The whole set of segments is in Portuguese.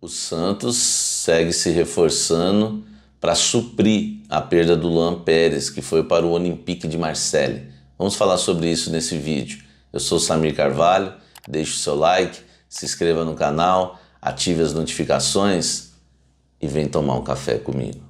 o Santos segue se reforçando para suprir a perda do Luan Pérez, que foi para o Olympique de Marseille. Vamos falar sobre isso nesse vídeo. Eu sou Samir Carvalho, deixe o seu like, se inscreva no canal, ative as notificações e vem tomar um café comigo.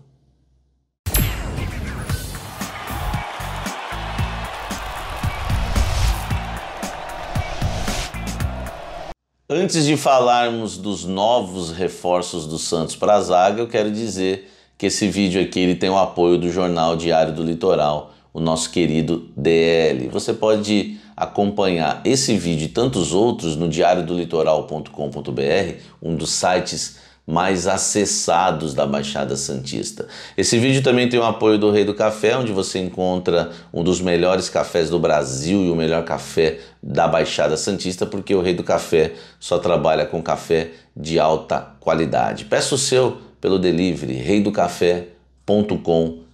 Antes de falarmos dos novos reforços do Santos para a zaga, eu quero dizer que esse vídeo aqui ele tem o apoio do jornal Diário do Litoral, o nosso querido DL. Você pode acompanhar esse vídeo e tantos outros no diariodolitoral.com.br, um dos sites mais acessados da Baixada Santista. Esse vídeo também tem o apoio do Rei do Café, onde você encontra um dos melhores cafés do Brasil e o melhor café da Baixada Santista, porque o Rei do Café só trabalha com café de alta qualidade. Peça o seu pelo delivery reidocafé.com.br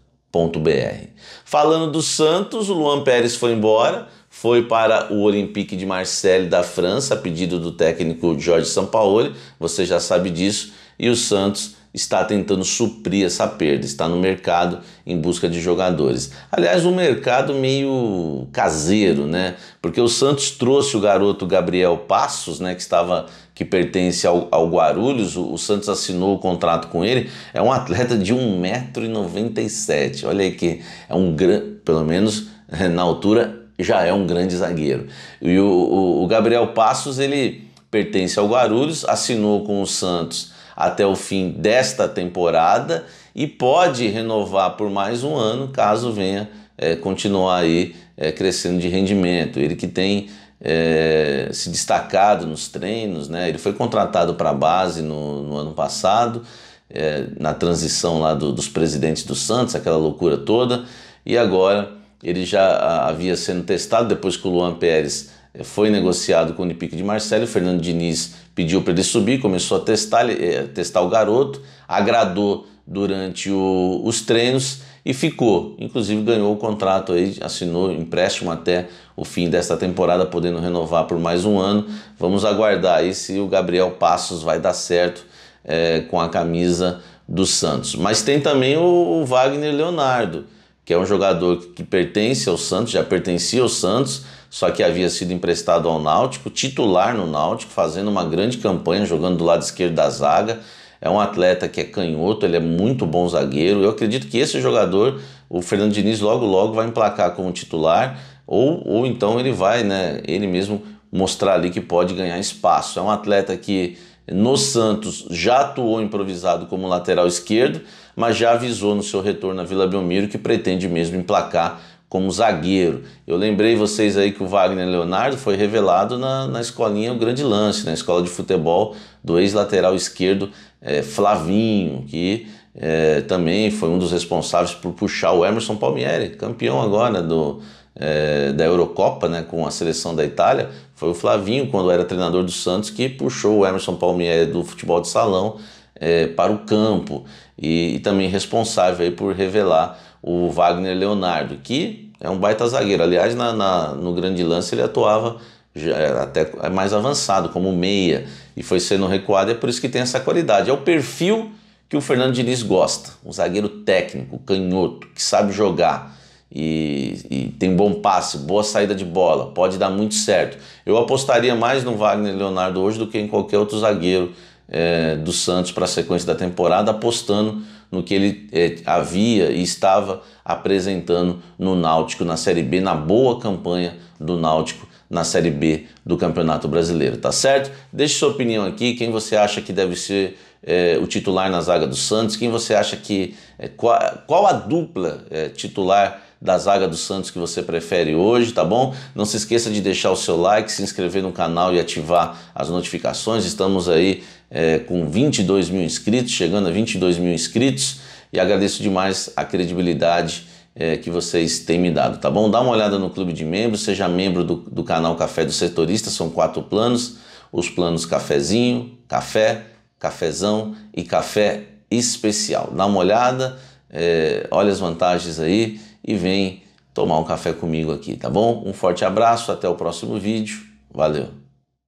Falando do Santos, o Luan Pérez foi embora, foi para o Olympique de Marseille da França, a pedido do técnico Jorge Sampaoli, você já sabe disso, e o Santos está tentando suprir essa perda, está no mercado em busca de jogadores. Aliás, um mercado meio caseiro, né? Porque o Santos trouxe o garoto Gabriel Passos, né, que estava que pertence ao, ao Guarulhos, o, o, Santos assinou o contrato com ele, é um atleta de 1,97m. Olha aí que é um grande, pelo menos na altura já é um grande zagueiro. E o, o, o Gabriel Passos, ele pertence ao Guarulhos, assinou com o Santos até o fim desta temporada e pode renovar por mais um ano caso venha é, continuar aí é, crescendo de rendimento. Ele que tem é, se destacado nos treinos, né? ele foi contratado para a base no, no, ano passado, na transição lá do, dos presidentes do Santos, aquela loucura toda, e agora ele já havia sendo testado depois que o Luan Pérez foi negociado com o Unipique de Marcelo, o Fernando Diniz pediu para ele subir, começou a testar, eh, testar o garoto, agradou durante o, os treinos e ficou. Inclusive ganhou o contrato aí, assinou empréstimo até o fim desta temporada, podendo renovar por mais um ano. Vamos aguardar aí se o Gabriel Passos vai dar certo é, com a camisa do Santos. Mas tem também o, o Wagner Leonardo que é um jogador que pertence ao Santos, já pertencia ao Santos, só que havia sido emprestado ao Náutico, titular no Náutico, fazendo uma grande campanha, jogando do lado esquerdo da zaga. É um atleta que é canhoto, ele é muito bom zagueiro. Eu acredito que esse jogador, o Fernando Diniz, logo logo vai emplacar como titular, ou, ou então ele vai, né, ele mesmo mostrar ali que pode ganhar espaço. É um atleta que no Santos já atuou improvisado como lateral esquerdo, mas já avisou no seu retorno à Vila Belmiro que pretende mesmo emplacar como zagueiro. Eu lembrei vocês aí que o Wagner Leonardo foi revelado na, na escolinha O Grande Lance, na escola de futebol do ex-lateral esquerdo é, Flavinho, que é, também foi um dos responsáveis por puxar o Emerson Palmieri, campeão agora do, é, da Eurocopa, né, com a seleção da Itália, foi o Flavinho, quando era treinador do Santos, que puxou o Emerson Palmieri do futebol de salão é, para o campo e, e também responsável por revelar o Wagner Leonardo, que é um baita zagueiro. Aliás, na, na no grande lance ele atuava é, até é mais avançado, como meia, e foi sendo recuado, é por isso que tem essa qualidade. É o perfil que o Fernando Diniz gosta, um zagueiro técnico, canhoto, que sabe jogar, e, e, tem bom passe, boa saída de bola, pode dar muito certo. Eu apostaria mais no Wagner Leonardo hoje do que em qualquer outro zagueiro é, do Santos para a sequência da temporada, apostando no que ele é, havia e estava apresentando no Náutico na Série B, na boa campanha do Náutico na Série B do Campeonato Brasileiro, tá certo? Deixe sua opinião aqui, quem você acha que deve ser é, o titular na zaga do Santos, quem você acha que. É, eh, qual, qual, a dupla é, titular da zaga do Santos que você prefere hoje, tá bom? Não se esqueça de deixar o seu like, se inscrever no canal e ativar as notificações. Estamos aí é, com 22 mil inscritos, chegando a 22 mil inscritos e agradeço demais a credibilidade é, que vocês têm me dado, tá bom? Dá uma olhada no clube de membros, seja membro do, do canal Café do Setorista, são quatro planos: os planos Cafezinho, Café, Cafezão e Café Especial. Dá uma olhada, é, olha as vantagens aí e vem tomar um café comigo aqui, tá bom? Um forte abraço, até o próximo vídeo, valeu!